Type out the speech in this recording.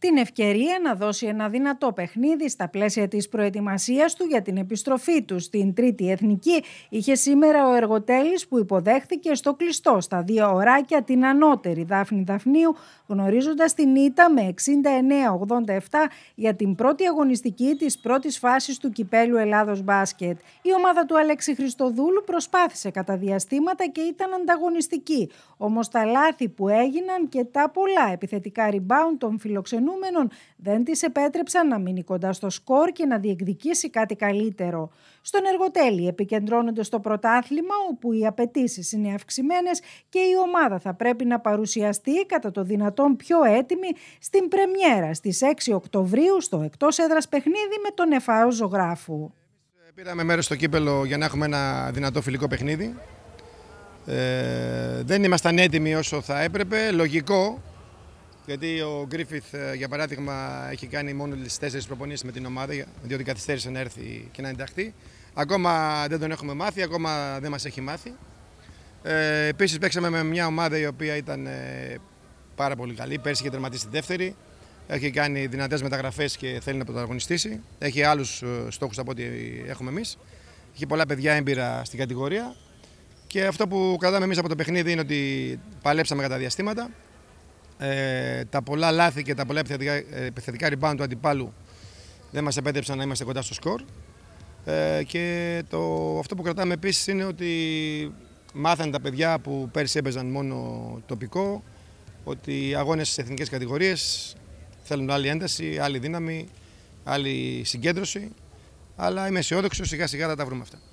την ευκαιρία να δώσει ένα δυνατό παιχνίδι στα πλαίσια της προετοιμασίας του για την επιστροφή του στην Τρίτη Εθνική είχε σήμερα ο Εργοτέλης που υποδέχθηκε στο κλειστό στα δύο ωράκια την ανώτερη Δάφνη Δαφνίου γνωρίζοντας την Ήτα με 69-87 για την πρώτη αγωνιστική της πρώτης φάσης του κυπέλου Ελλάδος Μπάσκετ. Η ομάδα του Αλέξη Χριστοδούλου προσπάθησε κατά διαστήματα και ήταν ανταγωνιστική. Όμως τα λάθη που έγιναν και τα πολλά επιθετικά rebound των φιλοξενούν δεν τις επέτρεψαν να μείνει κοντά στο σκορ και να διεκδικήσει κάτι καλύτερο. Στον εργοτέλη επικεντρώνονται στο πρωτάθλημα όπου οι απαιτήσεις είναι αυξημένες και η ομάδα θα πρέπει να παρουσιαστεί κατά το δυνατόν πιο έτοιμη στην πρεμιέρα στις 6 Οκτωβρίου στο εκτός έδρας παιχνίδι με τον Εφάο Ζωγράφου. Πήραμε μέρος στο κύπελο για να έχουμε ένα δυνατό φιλικό παιχνίδι. Ε, δεν ήμασταν έτοιμοι όσο θα έπρεπε. Λογικό γιατί ο Γκρίφιθ, ε, για παράδειγμα, έχει κάνει μόνο τις τέσσερις προπονήσεις με την ομάδα, διότι καθυστέρησε να έρθει και να ενταχθεί. Ακόμα δεν τον έχουμε μάθει, ακόμα δεν μας έχει μάθει. Ε, Επίσης, παίξαμε με μια ομάδα η οποία ήταν ε, πάρα πολύ καλή. Πέρσι είχε τερματίσει τη δεύτερη. Έχει κάνει δυνατές μεταγραφές και θέλει να πρωταγωνιστήσει. Έχει άλλους ε, στόχους από ό,τι έχουμε εμείς. Έχει πολλά παιδιά έμπειρα στην κατηγορία. Και αυτό που κρατάμε εμείς από το παιχνίδι είναι ότι παλέψαμε κατά διαστήματα ε, τα πολλά λάθη και τα πολλά επιθετικά, ε, επιθετικά rebound του αντιπάλου δεν μας επέτρεψαν να είμαστε κοντά στο σκορ. Ε, και το, αυτό που κρατάμε επίσης είναι ότι μάθανε τα παιδιά που πέρσι έπαιζαν μόνο τοπικό ότι οι αγώνες στις εθνικές κατηγορίες θέλουν άλλη ένταση, άλλη δύναμη, άλλη συγκέντρωση. Αλλά είμαι αισιόδοξος, σιγά σιγά θα τα βρούμε αυτά.